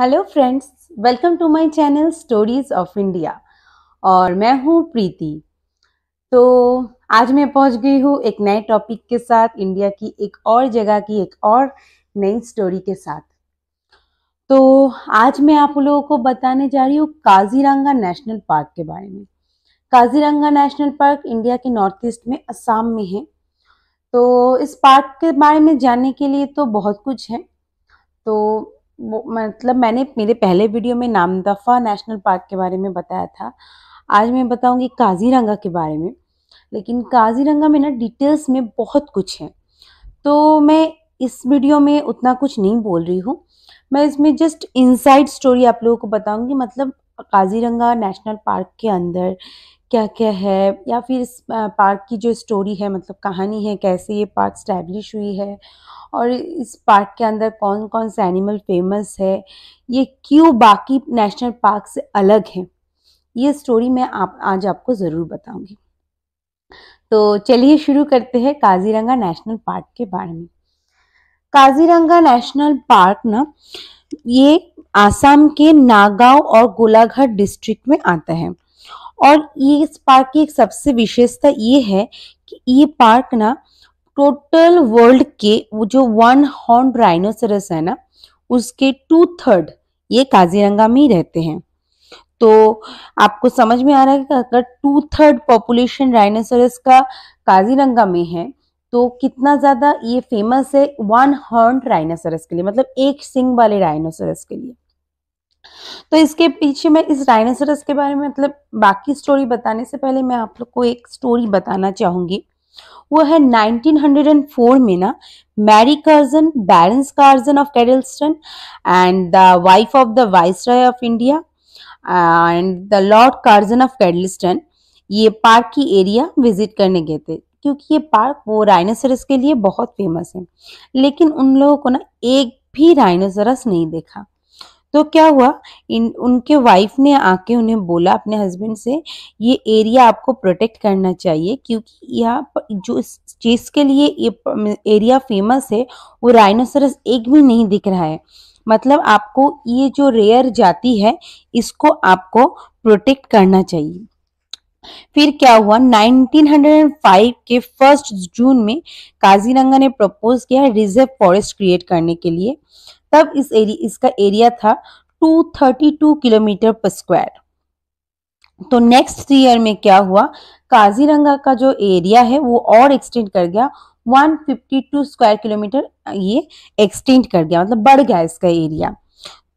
hello friends welcome to my channel stories of India और मैं हूँ प्रीति तो आज मैं पहुँच गई हूँ एक नए टॉपिक के साथ इंडिया की एक और जगह की एक और नई स्टोरी के साथ तो आज मैं आप लोगों को बताने जा रही हूँ काजीरंगा नेशनल पार्क के बारे में काजीरंगा नेशनल पार्क इंडिया के नॉर्थ ईस्ट में असम में है तो इस पार्क के बारे में जानने के लिए तो बहुत कुछ है तो मतलब मैंने मेरे पहले वीडियो में नामदफ़ा नेशनल पार्क के बारे में बताया था आज मैं बताऊंगी काजीरंगा के बारे में लेकिन काजीरंगा में ना डिटेल्स में बहुत कुछ है तो मैं इस वीडियो में उतना कुछ नहीं बोल रही हूँ मैं इसमें जस्ट इनसाइड स्टोरी आप लोगों को बताऊंगी मतलब काजीरंगा नेशनल पार्क के अंदर क्या क्या है या फिर इस पार्क की जो स्टोरी है मतलब कहानी है कैसे ये पार्क स्टैब्लिश हुई है और इस पार्क के अंदर कौन कौन से एनिमल फेमस है ये क्यों बाकी नेशनल पार्क से अलग है ये स्टोरी मैं आप आज आपको ज़रूर बताऊंगी तो चलिए शुरू करते हैं काजीरंगा नेशनल पार्क के बारे में काजीरंगा नेशनल पार्क ना ये आसाम के नागांव और गोलाघाट डिस्ट्रिक्ट में आता है और ये इस पार्क की एक सबसे विशेषता ये है कि ये पार्क ना टोटल वर्ल्ड के वो जो वन हॉर्न राइनोसरस है ना उसके टू थर्ड ये काजीरंगा में ही रहते हैं तो आपको समझ में आ रहा है कि अगर टू थर्ड पॉपुलेशन राइनोसरस का काजीरंगा में है तो कितना ज़्यादा ये फेमस है वन हॉर्न राइनासोरस के लिए मतलब एक सिंग वाले डायनासोरस के लिए तो इसके पीछे मैं इस डायनासोरस के बारे में मतलब बाकी स्टोरी बताने से पहले मैं आप लोग को एक स्टोरी बताना चाहूंगी वो है 1904 में ना Mary Curzon baroness Curzon of Kedleston and the wife of the viceroy of India and the lord Curzon of Kedleston ये पार्क की एरिया विजिट करने गए थे क्योंकि ये पार्क वो राइनोसरस के लिए बहुत फेमस है लेकिन उन लोगों को ना एक भी राइनोसरस नहीं देखा तो क्या हुआ इन उनके वाइफ ने आके उन्हें बोला अपने हस्बैंड से ये एरिया आपको प्रोटेक्ट करना चाहिए क्योंकि यहाँ जो इस चीज़ के लिए ये एरिया फेमस है वो राइनोसरस एक भी नहीं दिख रहा है मतलब आपको ये जो रेयर जाति है इसको आपको प्रोटेक्ट करना चाहिए फिर क्या हुआ 1905 के फर्स्ट जून में काजीरंगा ने प्रपोज किया रिजर्व फॉरेस्ट क्रिएट करने के लिए तब इस एरिया इसका एरिया था 232 किलोमीटर पर स्क्वायर तो नेक्स्ट ईयर में क्या हुआ काजीरंगा का जो एरिया है वो और एक्सटेंड कर गया 152 स्क्वायर किलोमीटर ये एक्सटेंड कर गया मतलब बढ़ गया इसका एरिया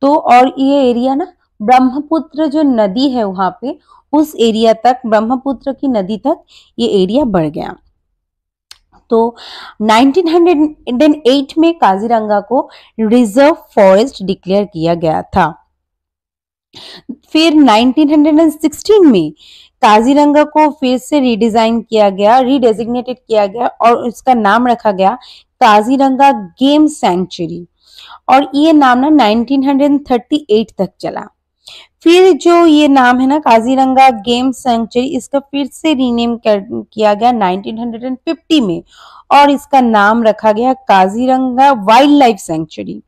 तो और ये एरिया ना ब्रह्मपुत्र जो नदी है वहां पे उस एरिया तक ब्रह्मपुत्र की नदी तक ये एरिया बढ़ गया तो 1908 में काजीरंगा को रिजर्व फॉरेस्ट डिक्लेयर किया गया था फिर 1916 में काजीरंगा को फिर से रिडिजाइन किया गया रीडेजिग्नेटेड किया गया और उसका नाम रखा गया काजीरंगा गेम सेंचुरी और ये नाम ना 1938 तक चला फिर जो ये नाम है ना काजीरंगा गेम सेंचुरी इसका फिर से रीनेम किया गया 1950 में और इसका नाम रखा गया काजीरंगा वाइल्ड लाइफ सेंचुरी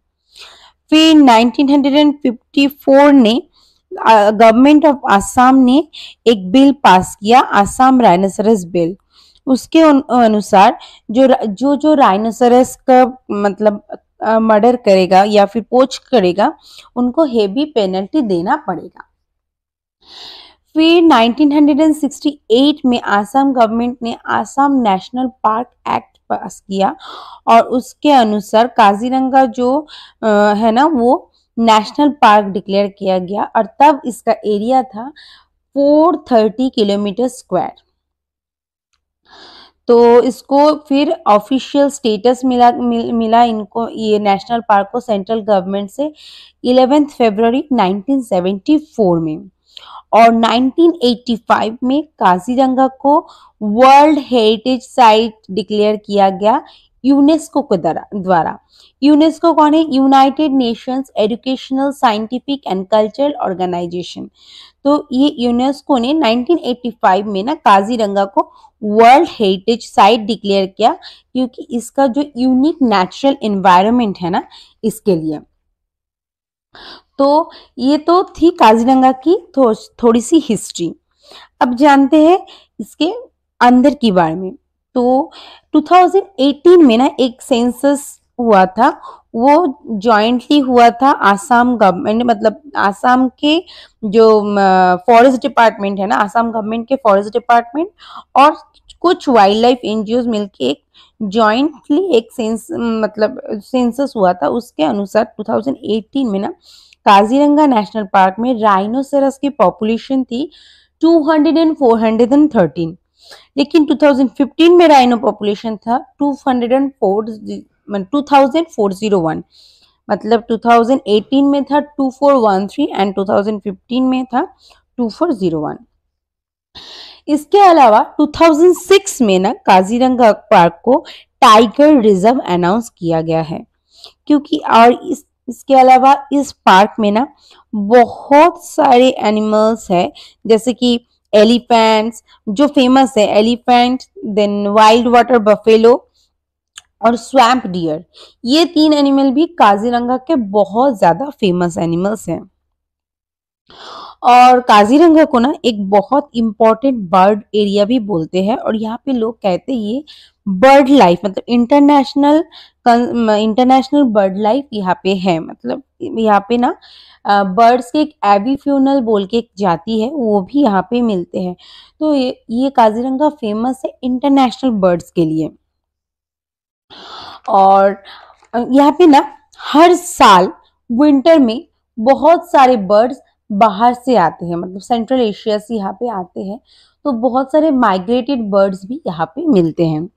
फिर 1954 ने गवर्नमेंट ऑफ आसाम ने एक बिल पास किया आसाम राइनोसरस बिल उसके अनुसार जो जो जो राइनोसरस का मतलब मर्डर करेगा या फिर पोच करेगा उनको हेवी पेनल्टी देना पड़ेगा फिर 1968 में आसाम गवर्नमेंट ने Assam national park act pass किया और उसके अनुसार काजीरंगा जो है ना वो नेशनल पार्क डिक्लेयर किया गया और तब इसका एरिया था 430 किलोमीटर स्क्वायर तो इसको फिर ऑफिशियल स्टेटस मिला मिल, मिला इनको ये नेशनल पार्क को सेंट्रल गवर्नमेंट से इलेवेंथ फरवरी 1974 में और 1985 में काजीरंगा को वर्ल्ड हेरिटेज साइट डिक्लेयर किया गया यूनेस्को के द्वारा यूनेस्को कौन है United Nations educational scientific and cultural organisation तो ये यूनेस्को ने 1985 में ना काजीरंगा को वर्ल्ड हेरिटेज साइट डिक्लेयर किया क्योंकि इसका जो यूनिक नेचुरल इन्वायरमेंट है ना इसके लिए तो ये तो थी काजीरंगा की थो, थोड़ी सी हिस्ट्री अब जानते हैं इसके अंदर की बारे में तो 2018 में ना एक सेंसस हुआ था वो जॉइंटली हुआ था आसाम गवर्नमेंट मतलब आसाम के जो फॉरेस्ट डिपार्टमेंट है ना आसाम गवर्नमेंट के फॉरेस्ट डिपार्टमेंट और कुछ वाइल्ड लाइफ एनजीओ मिलके एक जॉइंटली एक सेंस मतलब सेंसस हुआ था उसके अनुसार 2018 में ना काजीरंगा नेशनल पार्क में राइनोसेरस की पॉपुलेशन थी हंड्रेड एंड 413 लेकिन 2015 में राइनो पॉपुलेशन था 204 टू थाउजेंड फोर जीरो मतलब 2018 में था 2413 एंड 2015 में था 2401 इसके अलावा 2006 में ना काजीरंगा पार्क को टाइगर रिजर्व अनाउंस किया गया है क्योंकि और इस इसके अलावा इस पार्क में ना बहुत सारे एनिमल्स है जैसे कि एलिफेंट्स जो फेमस है elephant then wild water buffalo और स्वैम्प डियर ये तीन एनिमल भी काजीरंगा के बहुत ज्यादा फेमस एनिमल्स हैं और काजीरंगा को ना एक बहुत इंपॉर्टेंट बर्ड एरिया भी बोलते हैं और यहाँ पे लोग कहते हैं ये बर्ड लाइफ मतलब इंटरनेशनल इंटरनेशनल बर्ड लाइफ यहाँ पे है मतलब यहाँ पे ना बर्ड्स के एक एबीफ्यूनल बोल के एक जाति है वो भी यहाँ पे मिलते हैं तो ये ये काजीरंगा फेमस है इंटरनेशनल बर्ड्स के लिए और यहाँ पे ना हर साल विंटर में बहुत सारे बर्ड्स बाहर से आते हैं मतलब सेंट्रल एशिया से यहाँ पे आते हैं तो बहुत सारे माइग्रेटेड बर्ड्स भी यहाँ पे मिलते हैं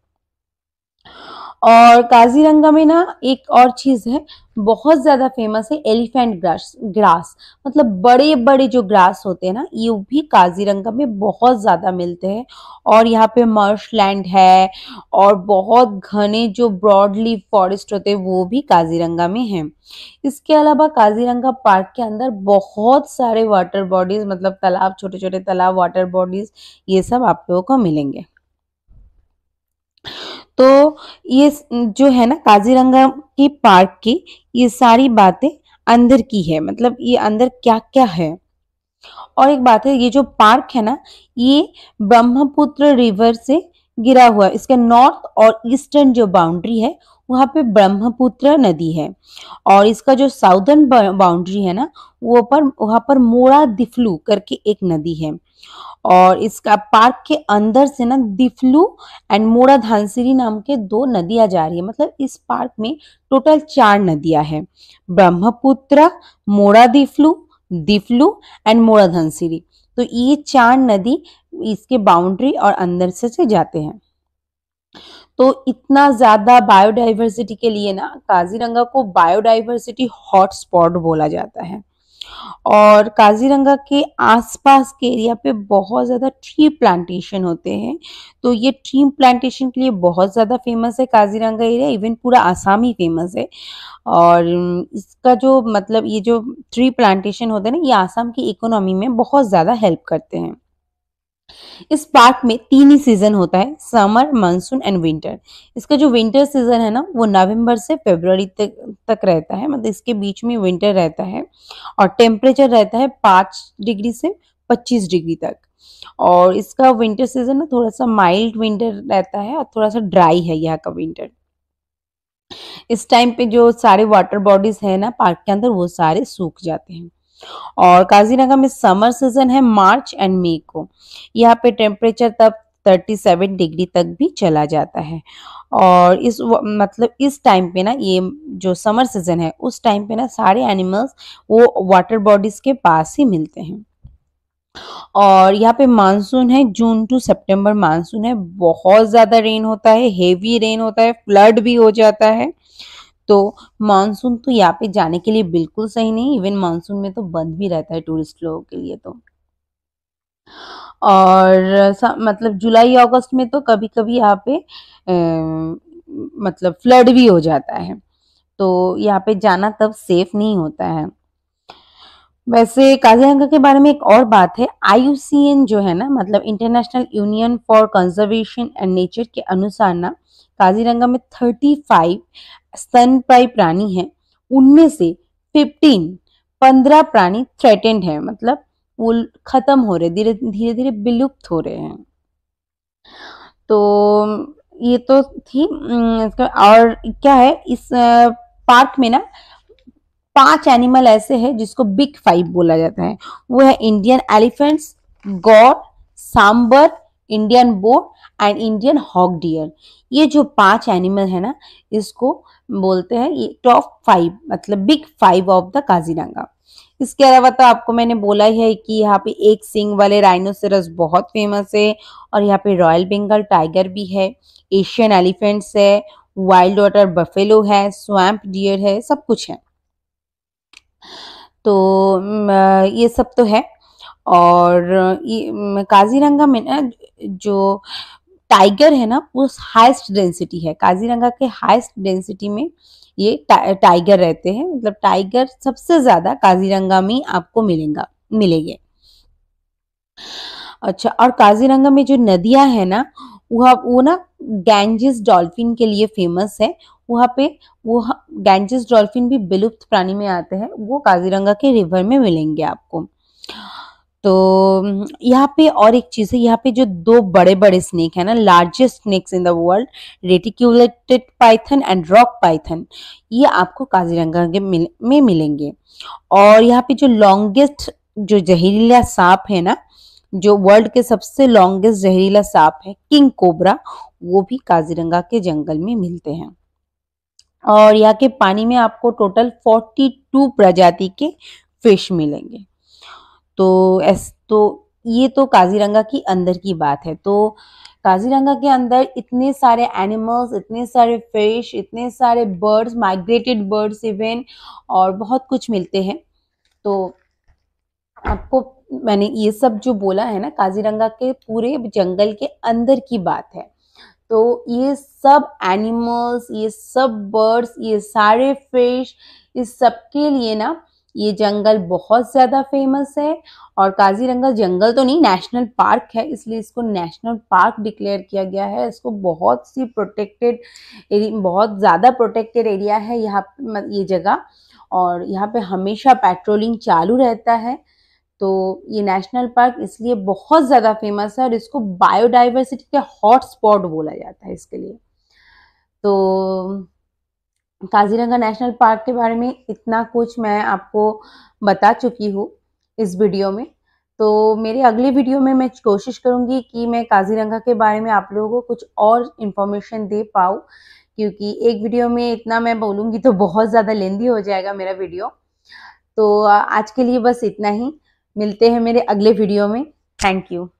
और काजीरंगा में ना एक और चीज़ है बहुत ज़्यादा फेमस है एलिफेंट ग्रास ग्रास मतलब बड़े बड़े जो ग्रास होते हैं ना ये भी काजीरंगा में बहुत ज़्यादा मिलते हैं और यहाँ पे मर्श लैंड है और बहुत घने जो ब्रॉडली फॉरेस्ट होते हैं वो भी काजीरंगा में हैं इसके अलावा काजीरंगा पार्क के अंदर बहुत सारे वाटर बॉडीज़ मतलब तालाब छोटे छोटे तालाब वाटर बॉडीज़ ये सब आप लोगों को मिलेंगे तो ये जो है ना काजीरंगा की पार्क की ये सारी बातें अंदर की है मतलब ये अंदर क्या क्या है और एक बात है ये जो पार्क है ना ये ब्रह्मपुत्र रिवर से गिरा हुआ है नॉर्थ और ईस्टर्न जो बाउंड्री है वहाँ पे ब्रह्मपुत्र नदी है और इसका जो साउदर्न बाउंड्री है ना वो पर वहाँ पर मोड़ा दिफ्लू करके एक नदी है और इसका पार्क के अंदर से ना दिफ्लू एंड मोड़ा धानसिरी नाम के दो नदियां जा रही है मतलब इस पार्क में टोटल चार नदियां हैं ब्रह्मपुत्र मोड़ा दिफ्लू दिफ्लू एंड मोड़ा धनसिरी तो ये चार नदी इसके बाउंड्री और अंदर से, से जाते हैं तो इतना ज्यादा बायोडाइवर्सिटी के लिए ना काजीरंगा को बायोडाइवर्सिटी हॉटस्पॉट बोला जाता है और काजीरंगा के आसपास के एरिया पे बहुत ज़्यादा ट्री प्लांटेशन होते हैं तो ये ट्री प्लांटेशन के लिए बहुत ज़्यादा फेमस है काजीरंगा एरिया इवन पूरा आसाम ही फेमस है और इसका जो मतलब ये जो ट्री प्लांटेशन होता है ना ये आसाम की इकोनॉमी में बहुत ज़्यादा हेल्प करते हैं इस पार्क में तीन ही सीजन होता है समर मानसून एंड विंटर इसका जो विंटर सीजन है ना वो नवंबर से फेबर तक तक रहता है मतलब इसके बीच में विंटर रहता है और टेम्परेचर रहता है पाँच डिग्री से पच्चीस डिग्री तक और इसका विंटर सीजन ना थोड़ा सा माइल्ड विंटर रहता है और थोड़ा सा ड्राई है यहाँ का विंटर इस टाइम पे जो सारे वाटर बॉडीज है ना पार्क के अंदर वो सारे सूख जाते हैं और काजीनगर में समर सीजन है मार्च एंड मे को यहाँ पे टेम्परेचर तब 37 डिग्री तक भी चला जाता है और इस मतलब इस टाइम पे ना ये जो समर सीजन है उस टाइम पे ना सारे एनिमल्स वो वाटर बॉडीज के पास ही मिलते हैं और यहाँ पे मानसून है जून टू सितंबर मानसून है बहुत ज़्यादा रेन होता है हेवी रेन होता है फ्लड भी हो जाता है तो मानसून तो यहाँ पे जाने के लिए बिल्कुल सही नहीं इवन मानसून में तो बंद भी रहता है टूरिस्ट लोगों के लिए तो और मतलब जुलाई अगस्त में तो कभी कभी यहाँ पे ए, मतलब फ्लड भी हो जाता है तो यहाँ पे जाना तब सेफ नहीं होता है वैसे काजीरंगा के बारे में एक और बात है आई जो है ना मतलब international union for conservation and nature के अनुसार ना काजीरंगा में 35 स्तनपाई प्राणी हैं उनमें से 15 पंद्रह प्राणी थ्रेटेंड है मतलब वो खत्म हो रहे धीरे धीरे धीरे विलुप्त हो रहे हैं तो ये तो थी और क्या है इस पार्क में ना पांच एनिमल ऐसे हैं जिसको बिग फाइव बोला जाता है वो है Indian elephants gaur sambar Indian boat and Indian hog deer ये जो पांच एनिमल है ना इसको बोलते हैं ये टॉप फाइव मतलब big five of the Kaziranga इसके अलावा तो आपको मैंने बोला ही है कि यहाँ पे एक सिंग वाले राइनोसेरस बहुत फेमस है और यहाँ पे रॉयल बंगाल टाइगर भी है एशियन एलिफेंट्स है वाइल्ड वाटर बफेलो है स्वैम्प डियर है सब कुछ है तो ये सब तो है और काजीरंगा में ना जो टाइगर है ना वो हाइस्ट डेंसिटी है काजीरंगा के हाइस्ट डेंसिटी में ये टा, टाइगर रहते हैं मतलब टाइगर सबसे ज्यादा काजीरंगा में आपको मिलेगा मिलेंगे अच्छा और काजीरंगा में जो नदियां है ना वह वो ना गैंजिस डॉल्फिन के लिए फेमस है वहाँ पे वो गैंजिस डॉल्फिन भी विलुप्त प्राणी में आते हैं वो काजीरंगा के रिवर में मिलेंगे आपको तो यहाँ पे और एक चीज़ है यहाँ पे जो दो बड़े बड़े स्नेक है ना largest snakes in the world reticulated python and rock python ये आपको काजीरंगा के मिल, में मिलेंगे और यहाँ पे जो लॉन्गेस्ट जो जहरीला सांप है ना जो वर्ल्ड के सबसे लॉन्गेस्ट जहरीला सांप है किंग कोबरा वो भी काजीरंगा के जंगल में मिलते हैं और यहाँ के पानी में आपको टोटल टू प्रजाति के फिश मिलेंगे तो ऐस तो ये तो काजीरंगा की अंदर की बात है तो काजीरंगा के अंदर इतने सारे एनिमल्स इतने सारे फिश इतने सारे बर्ड्स माइग्रेटेड बर्ड्स इवेन और बहुत कुछ मिलते हैं तो आपको मैंने ये सब जो बोला है ना काजीरंगा के पूरे जंगल के अंदर की बात है तो ये सब एनिमल्स ये सब बर्ड्स ये सारे फिश इस सब के लिए ना ये जंगल बहुत ज़्यादा फेमस है और काजीरंगा जंगल तो नहीं नेशनल पार्क है इसलिए इसको नेशनल पार्क डिक्लेयर किया गया है इसको बहुत सी प्रोटेक्टेड बहुत ज़्यादा प्रोटेक्टेड एरिया है यहाँ ये जगह और यहाँ पे हमेशा पेट्रोलिंग चालू रहता है तो ये नेशनल पार्क इसलिए बहुत ज़्यादा फेमस है और इसको बायोडाइवर्सिटी का हॉट स्पॉट बोला जाता है इसके लिए तो काजीरंगा नेशनल पार्क के बारे में इतना कुछ मैं आपको बता चुकी हूँ इस वीडियो में तो मेरे अगले वीडियो में मैं कोशिश करूँगी कि मैं काजीरंगा के बारे में आप लोगों को कुछ और इन्फॉर्मेशन दे पाऊँ क्योंकि एक वीडियो में इतना मैं बोलूँगी तो बहुत ज़्यादा लेंदी हो जाएगा मेरा वीडियो तो आज के लिए बस इतना ही मिलते हैं मेरे अगले वीडियो में थैंक यू